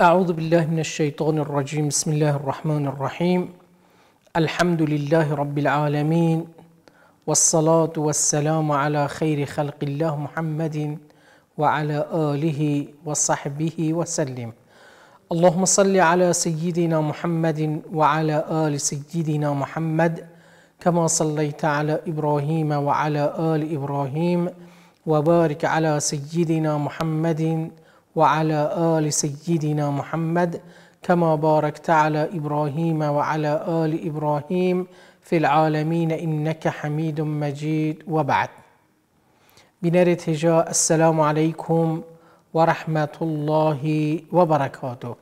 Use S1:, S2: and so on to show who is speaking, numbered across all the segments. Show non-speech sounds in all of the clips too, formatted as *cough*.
S1: أعوذ بالله من الشيطان الرجيم بسم الله الرحمن الرحيم الحمد لله رب العالمين والصلاة والسلام على خير خلق الله محمد وعلى آله وصحبه وسلم اللهم صل على سيدنا محمد وعلى آل سيدنا محمد كما صليت على إبراهيم وعلى آل إبراهيم وبارك على سيدنا محمد وعلى آل سيدنا محمد كما باركت على إبراهيم وعلى آل إبراهيم في العالمين إنك حميد مجيد وبعد بنار هجاء السلام عليكم ورحمة الله وبركاته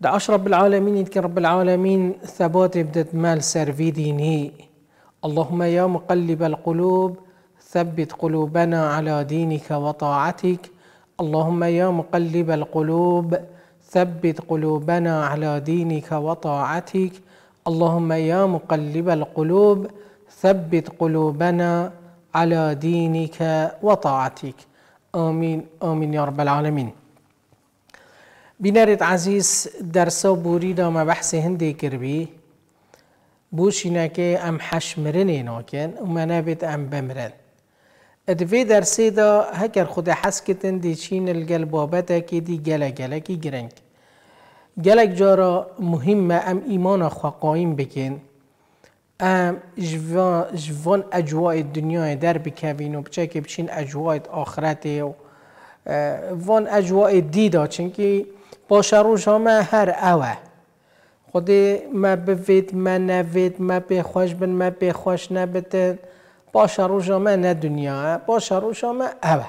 S1: دع رب العالمين يذكر رب العالمين ثبات بدت مال سرفي ديني اللهم يا مقلب القلوب ثبت قلوبنا على دينك وطاعتك اللهم يا مقلب القلوب ثبت قلوبنا على دينك وطاعتك اللهم يا مقلب القلوب ثبت قلوبنا على دينك وطاعتك آمين آمين يا رب العالمين بنارت عزيز درس بوری ما بحث هندي كربي بوشینه ام حشمرن ناکن ومنابت ام بمرن دوی در سیدا هکر خود حس کتن دی چین الگل بابت که دی گله گلکی کی گرنگ گلک جارا مهمه ام ایمان خواه قایم بکن ام جوان, اجوای دنیا در بکوین و بچه که بچین اجوای آخرت و وان اجوای دی دا که باشه روش همه هر اوه خود ما وید ما نوید ما بخوش بن ما بخوش نبتن Paşa roja نه دنیا paşa roja me ev.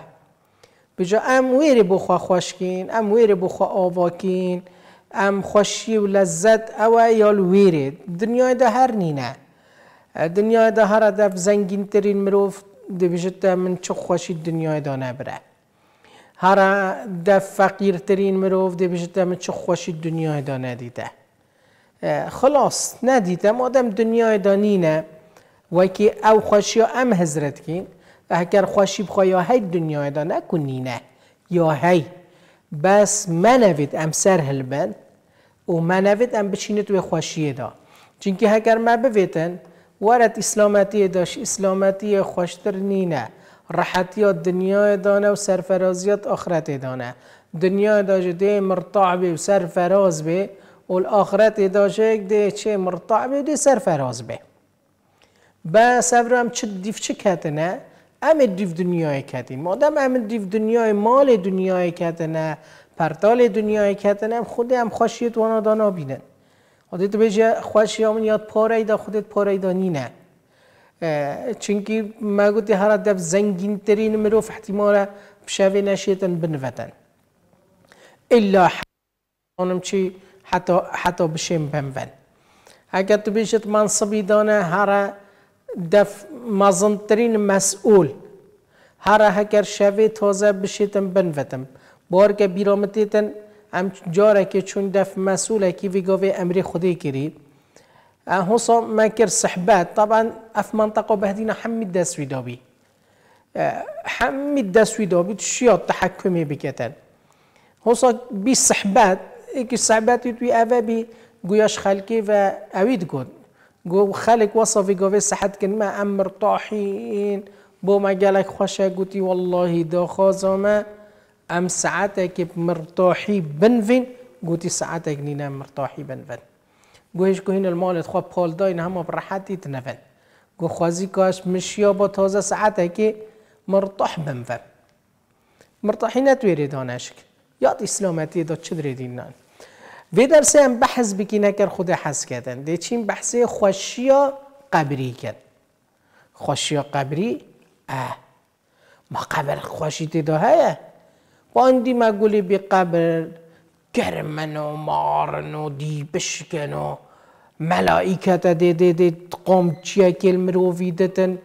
S1: بجا ام ویری بخوا خوشکین ام ویری بخوا آواکین ام خوشی و لذت او یا ویری دنیای ده هر نینه دنیای ده هر دف زنگین ترین مروف بجد من چه خوشی دنیای ده نبره هر هدف فقیر ترین مروف بجد من چه خوشی دنیای ده ندیده خلاص ندیدم آدم دنیای ده نینه که او خوشی ام حضرت کین و اگر خوشی یا هی دنیا دا نکنی نه یا هی بس منوید ام سر هلبن و منوید ام بچینه تو خوشی دا چونکه اگر ما بویتن وارد اسلامتی داشت اسلامتی خوشتر نینه راحتیات دنیا دانه و سرفرازیات آخرت دانه دنیا داشت ده مرتع به و سرفراز به و آخرت داشت ده چه مرتع به و ده سرفراز به با سفرم چه دیف چه نه؟ ام دیف دنیای ما مادم ام دیف دنیای مال دنیای نه پرتال دنیای نه خود هم خوشیت وانا دانا بینن تو بجه خوشی همون یاد پاره ایده خودت پاره ایدا نینه چونکی ما گوتی هر دب زنگین ترین مروف احتمالا بشوه نشیتن بنوتن الا چی حتی حتی بشیم بنوتن اگر تو بیشت منصبی دانه هر مزندترین مسئول هر هکر شوی تازه بشیتم بنوتم بار که بیرامتیتن ام جاره که چون دف مسئوله که وی امری خودی کری هسا مکر صحبت طبعا اف منطقه بهدینا حمی دسوی دابی دست دسوی دابی شیاد تحکمی بکتن هسا بی صحبت ایکی صحبتی توی اوه بی گویاش خلکی و اوید گود خالك وصفي قوي سحت كن ما أمر طاحين بو ما قالك خشا قوتي والله دو خوزما أم ساعتك مرتاحي بنفين قوتي ساعتك نينا مرتاحي بنفين گوهش که این المال خواب پال داین همه براحتی تنفن گو خوازی کاش مشیا با تازه ساعته که مرتاح بنفن مرتاحی نتویره دانشک یاد اسلامتی داد چه دردین نان وی سه هم بحث بکی نکر خود حس کردن ده بحث یا قبری کرد یا قبری اه ما قبر خوشیده و باندی ما گلی بی قبر گرمن و مارن و دی بشکن و ملائکت قوم چیا کل مرووی دتن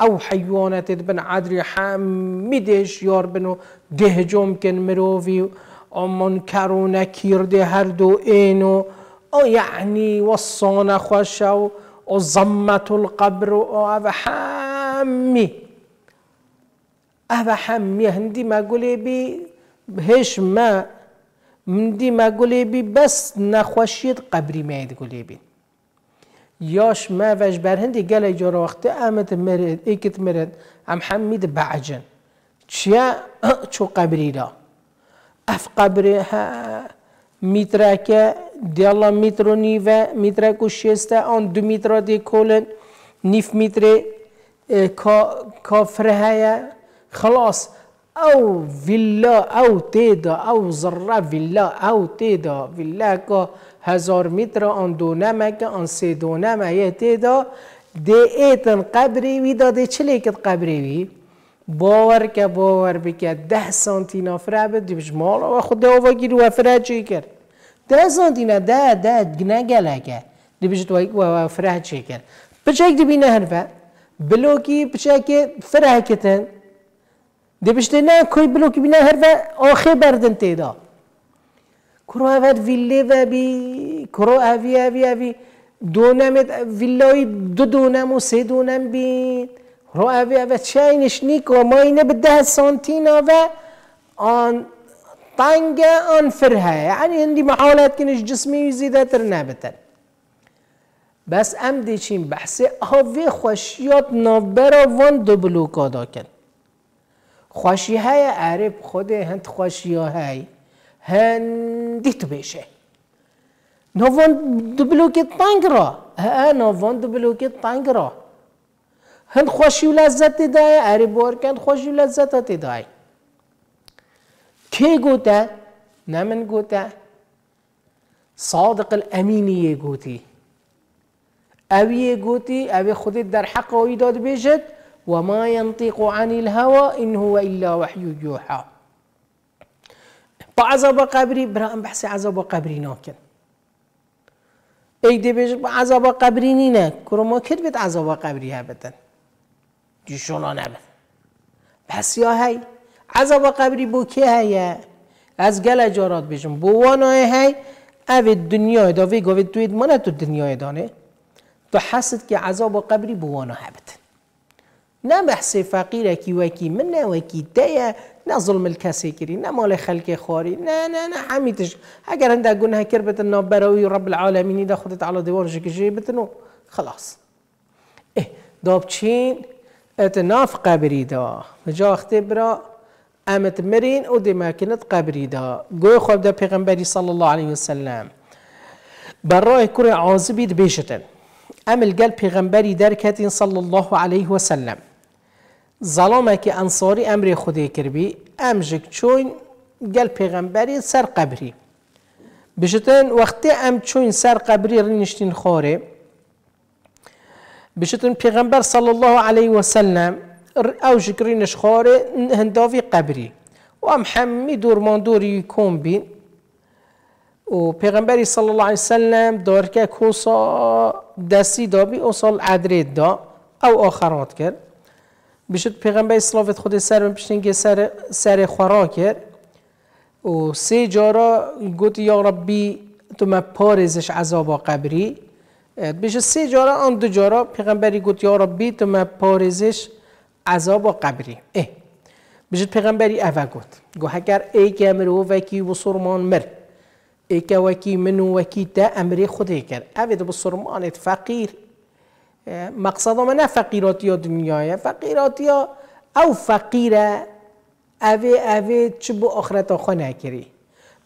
S1: او حیوانت بن عدری حمیدش یار بنو گهجوم کن مرووی منکر و ده هر دو اینو او یعنی و صان خوش و زمت القبر و او حمی او حمی هندی ما گلی بی بهش ما مندی ما گلی بی بس نخوشید قبری مید گلی بی یاش ما وش بر هندی گلی جارا وقت آمد مرد ایکت مرد ام حمید بعجن چیا *clears throat* چو قبری دا اف قبر میترکه دیالا میتر و نیوه میتره آن دو میتر دی کولن نیف میتره کافره هیا خلاص او ویلا او تیدا او ذره ویلا او تیدا ویلا که هزار میتره آن دو که آن سه دو یه تیدا دی ایتن قبری وی دا دی چلی قبری وی باور که باور بکرد ده سانتی نفره بده دیبش مالا و خود ده گیر و فره چی کرد ده سانتی نه ده ده گنه گلکه دیبش تو و فره چی کرد پچک دیبی نه هنفه بلوکی اک فره کتن دیبش نه کوی بلوکی بی نه هنفه آخه بردن تیدا کرو اوید ویلی و بی کرو اوی اوی اوی دونمت ویلای دو دونم و سه دونم بید رو اوی اوی چینش نیکو ماینه به ده سانتین و آن تنگ آن فرها یعنی هندی محالت کنش جسمی زیده تر نبتن بس ام دیچین بحث آوی خوشیات نابرا وان دو بلوکا کن خوشی های عرب خود هند خوشی های هندی تو بیشه نوان دو بلوک تنگ را ها نوان دو بلوک تنگ را هن خوشی و لذت دیدای اری بور بورکند خوشی و لذت دیدای کی گوته نمن گوته صادق الامینی گوتی اوی گوتی اوی خودت در حق اوی داد و ما ينطق عن الهوى إن هو إلا وحي يوحى بعذاب قبري برام بحث عذاب قبري ناكن اي دي بيج عذاب قبري نينا كرو ما كتبت عذاب قبري هبتن دیشونا پس یا هی عذاب قبری بو که هیه از گل اجارات بشم بو وانای هی او دنیا دا وی گاوی توید منه تو دنیا دانه تو حسد که عذاب قبری بو هبت نه بحث فقیره کی وکی من نه وکی دیه نه ظلم کسی کری نه مال خلق خاری نه نه نه حمیتش اگر انده گناه کر بتن براوی رب العالمینی دا خودت علا دوارش کشی بتنو خلاص اه داب اتناف قبری دا جاخته برا امت مرین و دماکنت قبری دا گوی خواب دا پیغمبری صلی الله علیه وسلم برای کور عازبید بیشتن ام گل پیغمبری درکتین صلی الله علیه وسلم ظلامه که انصاری امر خودی کربی ام جک گل پیغمبری سر قبری بیشتن وقتی ام چون سر قبری رنشتین خوره بشتن پیغمبر صلی الله علیه و سلم او شکری خاره هنداوی قبری و ام حمی دورمان دوری کن بین و پیغمبری صلی الله علیه وسلم دار که کسا دستی دا بی سال عدرید دا او آخرات کرد بشت پیغمبر صلافت خود سر بشتن سر, سر خورا کرد و سه جارا گوت یا ربی تو من پارزش عذاب قبری بیشه سه جارا آن دو جارا پیغمبری گفت یا ربی تو ما پارزش عذاب و قبری اه بیشه پیغمبری اوه گفت اگر ای که امر و وکی و سرمان مر ای که وکی من و وکی تا امر خود کرد اوه دو بسرمان فقیر مقصد ما نه فقیراتی ها دنیای فقیراتی ها او فقیره اوه اوه چه با آخرت خواه نکری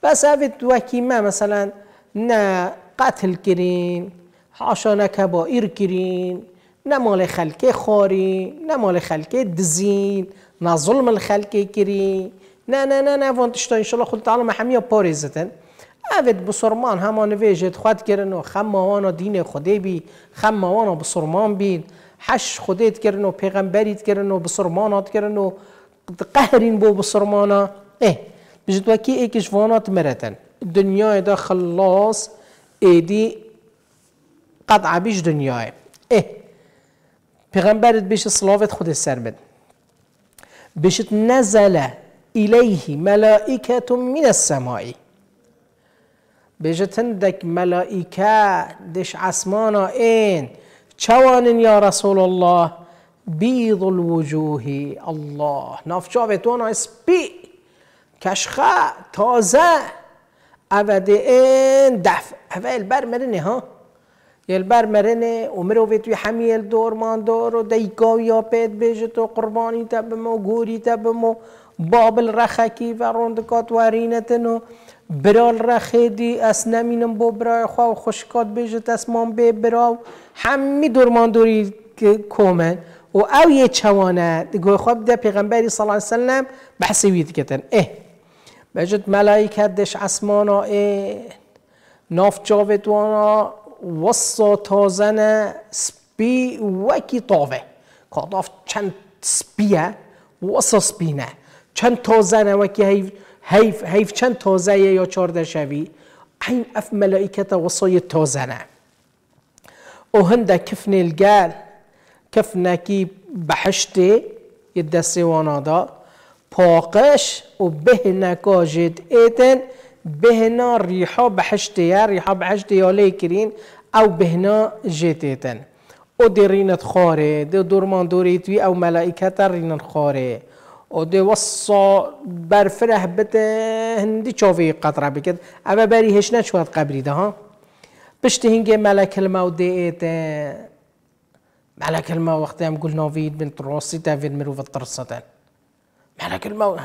S1: بس اوه وکی ما مثلا نه قتل کرین حاشا که ایرکرین نه مال خلکه خاری نه مال خلکه دزین نه ظلم الخلکه کرین نه نه نه نه وانتشتا انشالله خود تعالی محمی زدن اوید بسرمان همان ویجت خود کرن و خماوانا دین خودی بی خماوانا بسرمان بین حش خودت کرن و پیغمبریت کرن و بسرمانات کرن و قهرین بو بسرمانا اه بجد وکی ایکش وانات مرتن دنیا دا خلاص ایدی قد عبیش دنیاه اه پیغمبرت بیش صلوات خود سر بد بیشت نزله الیه ملائکت من السماعی بیشتن دک ملائکه دش عسمانا این چوانن یا رسول الله بیض الوجوه الله نافجا به تو اسپی کشخه تازه اود این دفع اول مرنه ها یل بر مرنه عمر و توی حمیل دور مان دور و دیکاو یا پید بیجت و قربانی تبمو گوری تبمو بابل رخکی و روندکات ورینتن و برال رخیدی اس نمینم بو برای خواه خوشکات بیجت اسمان بی براو همی دورمان دوری کومن و او یه چوانه دیگه خواب ده پیغمبری صلی الله علیه وسلم بحثی وید کتن اه بجد ملائکت دش اسمانا اه ناف جاوت وانا تازن سپی وکی طاوه کاداف چند سپیه سپی سپینه چند تازنه وکی هیف چند تازه یا چارده شوی این اف ملائکت وصای تازنه او هنده نیلگر الگل کفنکی بحشته یه دسته وانادا پاقش و به جد ایدن بهنا ريحه بحشتيا ريحه بحشتيا ليكرين او بهنا جيتيتن او دي رينت خاري دي دورمان دوريتوي او ملائكة رينت خاري او دي وصا برفره بت هندي شوفي قطره بكت اما باري هشنا شوات قبري ده ها بشت هنگه ملك الموت ديت ملك الموت وقتی هم قلنا فيد بنت روسي تافيد مروف الترصتن ملك الموت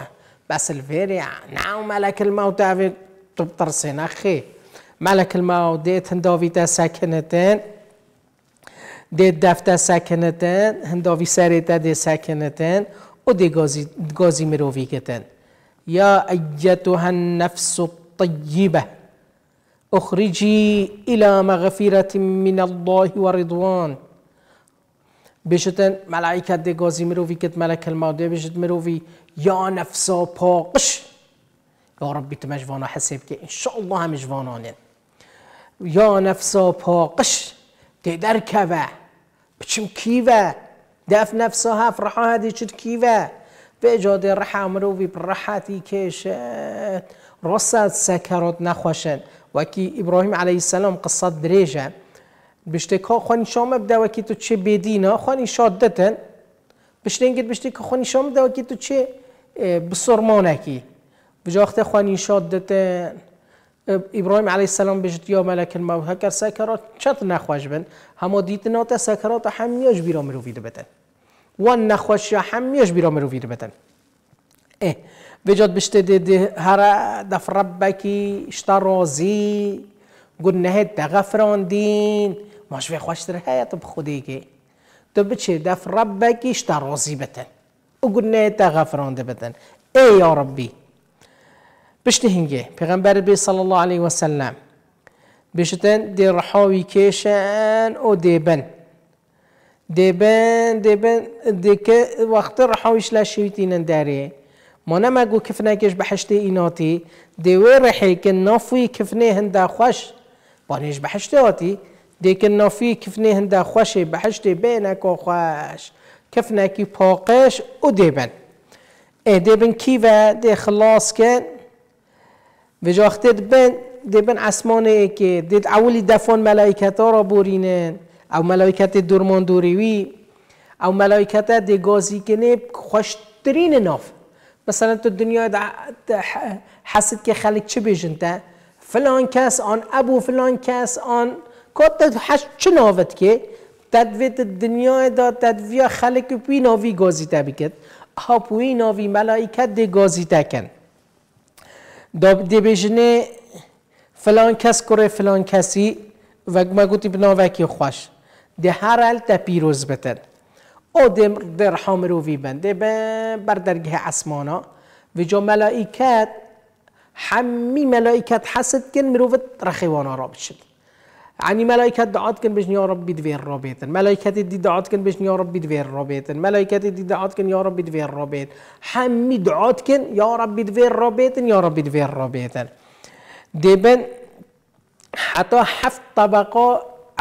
S1: بس الفيري نعم ملك الموت تافيد تبطرسين أخي ملك الموت ديت هندوفي دا ساكنتين ديت دافتا ساكنتين هندوفي ساريتا دي ساكنتين ودي غازي مروفي كتن يا أيتها النفس الطيبة أخرجي إلى مغفرة من الله ورضوان بشتن ملائكة دي غازي مروفي كت ملك الموت بشت مروفي يا نفسا باقش یا ربی تو مجوانا حسیب که انشاءالله هم مجوانانین یا نفسا پاقش در کوه بچم کیوه دف نفسا هف رحا هدی چد کیوه به اجاده رحا مروی بر رحاتی کشد رسد سکرات و وکی ابراهیم علیه السلام قصد دریجه بشته که خوانی شام بده وکی تو چه بدینا خوانی شادتن بشته اینگه بشته که خوانی شام بده وکی تو چه که بجاخت خوانی شاد دت ابراهیم علیه السلام بجت یا ملک الموت هکر سکرات چت نخوش بن همو دیت نات سکرات همیاش بیرام رو ویده بدن و نخوش همیاش بیرام رو بتن بدن اه بجات بشته ده هر دف ربکی اشترازی نه دغفران دین ماش به خوش در حیات بخودی که تو بچه دف ربکی اشترازی بتن و گنه دغفران ده بدن ای یا پشت هنگێ پێغەمبەر بێ سەڵ الله عليه وسلام بشتن دێڕحاوی کێشەن ئۆ دێبن دێبن دێبن دێکە وەختە ڕحاویش لا شویتی نەندارێ مۆنەمە گو کفنەکەش بە حشتێ ئیناتی دێوێ ڕحێکن نافوی خوش هەندا بحشته بانێش بە حشتەوەتی دێکن نافوی کفنێ خوش بحشته بە حشتێ بێنەکۆ خوۆش کفنەکی پۆقش و دێبن ئێ دێبن کیڤە خلاص خلاصکە وجاختد بن دبن اسمانه که دید اولی دفن ملائکت ها را برینن او ملائکت درمان دوریوی او ملائکت دی که کنه خوشترین ناف مثلا تو دنیا حسد که خلق چه بیشن فلان کس آن ابو فلان کس آن کات حش چه ناوت که تدوید دنیا دا تدوید خلق پی ناوی گازی تا بکد ها پوی ناوی ملائکت دی تا کن بجنه فلان کس کره فلان کسی و ما گوتی بنا وکی خوش ده هر حال ده پیروز بتن او در حام رو وی بنده بر درگه اسمانا و جا ملائکت همی ملائکت حسد کن مروفت رخیوانا را بشد یعنی ملائکت دعات کن بشن یا ربی دویر را بیتن ملائکت دی دعات کن بشن یا ربی دویر را بیتن ملائکت دی دعات کن یا ربی دویر را بیتن دعات کن یا ربی دویر را بیتن یا ربی دویر را بیتن دیبن حتی هفت طبقه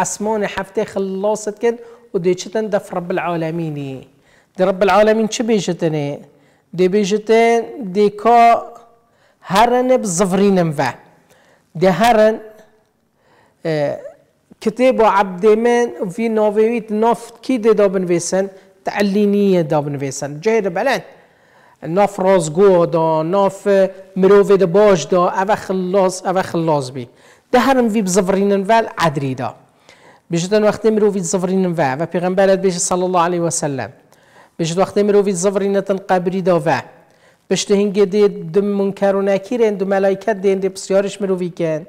S1: اسمان هفته خلاصت کن و دیچتن دف رب العالمینی دی رب العالمین چه بیجتنه؟ دی بیجتن دی که هرن بزفرینم و دی هرن اه من وی فی نفت کی ده دا بنویسن؟ تعلینی دا بنویسن جه ده بلند ناف رازگو دا ناف مروو دا باش دا او خلاص او خلاص بی ده هرم وی بزفرینن ول عدری دا وقتی مرووی زفرینن و و پیغمبرت بیش صلی الله علیه و سلم بجد وقتی مروو زفرینتن قبری دا و بشته هنگه دی دم منکر و نکیرن دو ملائکت دین دی بسیارش مرووی کن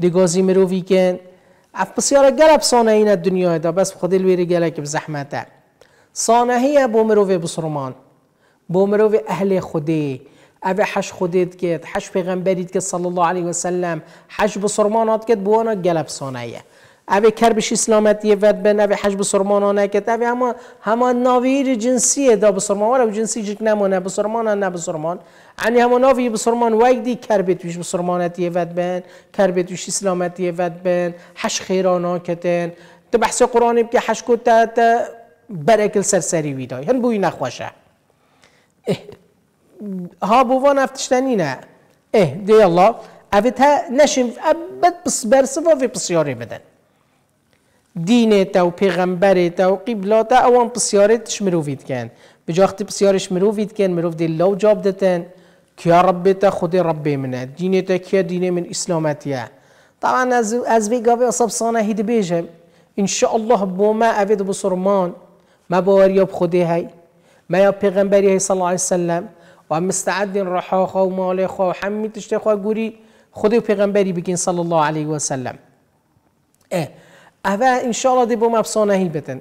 S1: دی گازی کن افبسیار گەلە سانەینە دنیادا بس خودی لێری گەلێکی زەحمەتە. به بۆ مرۆڤێ بسڕمان، بۆ مرۆڤ اهل خودێ، ئەێ حش کرد که حش برید که صلی الله عليه وسلم، سرمان بسڕمانات کرد بۆنە گلب سانەیە. اوی کربش اسلامت یه ود به اوی حج ها نکت اوی همه همه ناویر جنسیه دا بسرمان رو جنسی جک نمونه بسرمان نه بسرمان یعنی همه ناوی بسرمان ویگ دی ویش بسرمانت یه ود بن ویش اسلامت یه ود بن حش خیرانا کتن تو بحث قرآنی بکی حش کتا تا, برکل سرسری ویدای هن بوی نخوشه ها بوان افتشتنی نه اه دی الله اوی تا نشیم ابد بس و بسیاری بدن دینێتە و پێغەمبەرێتە و قیبلاتە ئەوان پرسیارێتش مرۆڤیتکەن بجاختی کن مرۆڤیتکەن مرۆڤ لەو جاب دەتەن کیا ڕبێتە خودی منه منه تا کیا دینه من اسلامتیه طبعا از وی گاوی سەبسانە هی ان شاء الله بۆ ما اوید بسرمان ما باوەریە خودێ های ما یا پیغمبری های صلی الله سلم و مستعدین خواه و ماڵێخوا و هەمی خواه گوری خودی و پیغمبری بکن صلی الله علیه وسلم اه؟ اوه انشاءالله دی بوم افسانهی هی بدن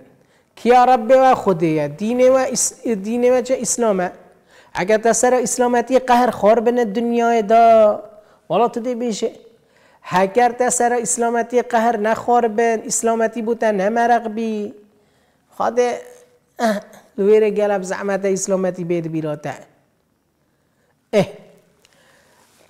S1: کیا رب و خودیه دین و, اس... دین و جا اسلامه اگر تا اسلامتی قهر خور بنه دنیای دا والا تو دی بیشه اگر تا اسلامتی قهر نخور بن اسلامتی بوده نمرق بی خود لویر گلب زحمت اسلامتی بید بیراته اه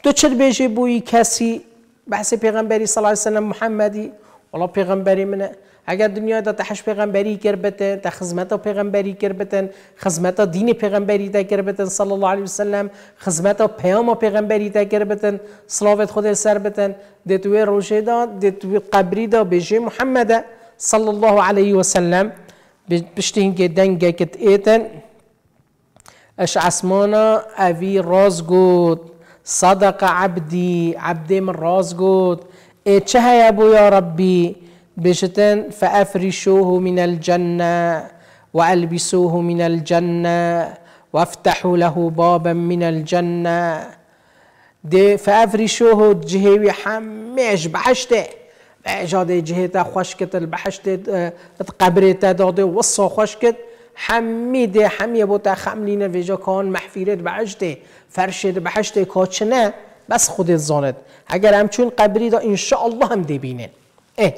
S1: تو چل بیشه بوی کسی بحث پیغمبری صلی الله علیه وسلم محمدی والا پیغمبری منه اگر دنیا دا تحش پیغمبری کر بتن تا خدمت پیغمبری کر بتن خدمت دین پیغمبری تا کر بتن صلی الله علیه وسلم خدمت او پیام او پیغمبری تا کر بتن صلوات خود سر بتن دتوی روشه دا دتوی قبری دا به بجی محمد صلی الله علیه وسلم بشتین که دنگه کت ایتن اش عسمانا اوی راز گود صدق عبدی عبدی من راز گود چه يا بو يا ربي بشتن فأفرشوه من الجنة وألبسوه من الجنة وافتحوا له بابا من الجنة دي فأفرشوه جهوي حميش بعشته جادي جهتا خشكت البحشت آه، تقبرتا دادي وصا خشكت حمی ده حمی بوتا خملینه ویجا کان محفیرت بحشته فرشت بحشته کاچنه بس خودت زانت اگر همچون قبری دا انشاءالله هم دبینن اه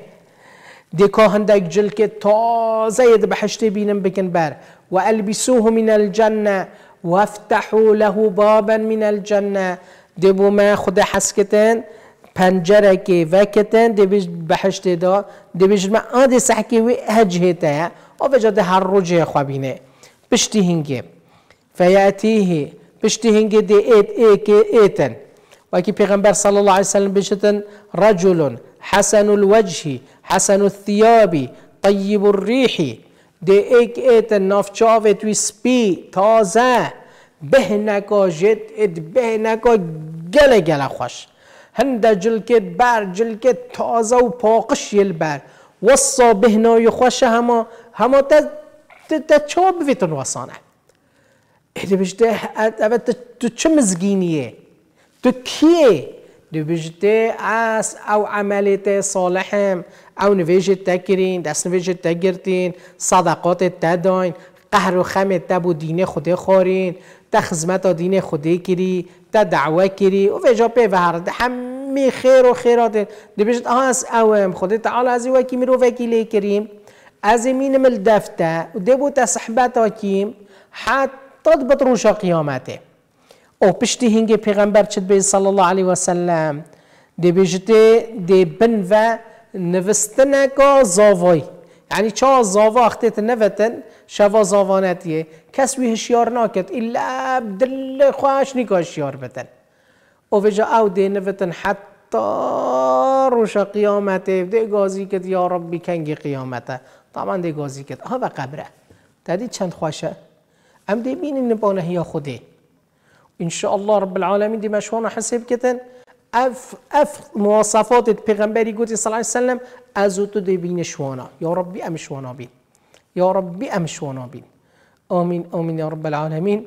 S1: دکا هندک جل که تازه به بحشت بینم بکن بر و البسوه من الجنه و افتحو له بابا من الجنه دبو ما خود حسکتن پنجره که وکتن دبیش بهشت دا دبیش ما آده سحکی وی هجهته او وجد هر رجه خوابینه پشتی هنگه فیاتیه پشتی هنگه دی ایت ایت ایتن وەکی پیغمبر صلى الله عليه وسلم بشتن رجل حسن الوجه حسن الثياب طيب الريح دي ايك ايت ناف ئێتە نافچاوێت سبي سپی بهنكا جد ات بهنكا گل گل خوش هند هەندە جلکێت بار جلکێت تازە و پۆقش یل هما هما تا تا تا هەما تەچۆ وصانه ایده بشته اوه تا تو چه مزگینیه تو کیه؟ دو de از او عملیت صالحم او نویج تکرین دست نویج تگرتین صدقات تداین قهر و خم تب و دین خود خورین تا خدمت دین خود کری تا دعوه کری و ویجا پی همه خیر و خیرات دبیشت آه از اوام خود تعالی از وکی میرو وکیلی کریم از امین مل دفته و دبو تا صحبت حتی بطروش قیامته او پشتی هنگی پیغمبر چد به صلی الله علیه و سلم دی بجده دی بن و نوستنه زاوی، زاوی یعنی چا زاوا اختیت نوتن شوا زاوانتیه کس وی هشیار ناکد الا دل خواهش نیکا هشیار بتن او وجا او دی نوتن حتی روش قیامته دی گازی کت یا ربی کنگی قیامته طبعا دی گازی کت ها و قبره تا دی چند خواشه ام دی بینی نبانه یا خوده ان شاء الله رب العالمين دي مشوانا حسب كتن اف اف مواصفات پیغمبری گوتی صلى الله عليه وسلم ازوتو تو دی بینش يا ربي ربی امش وانا يا ربي ربی امش وانا امين امين يا رب العالمين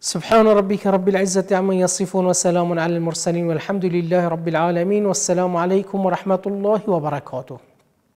S1: سبحان ربك رب العزة عما يصفون وسلام على المرسلين والحمد لله رب العالمين والسلام عليكم ورحمة الله وبركاته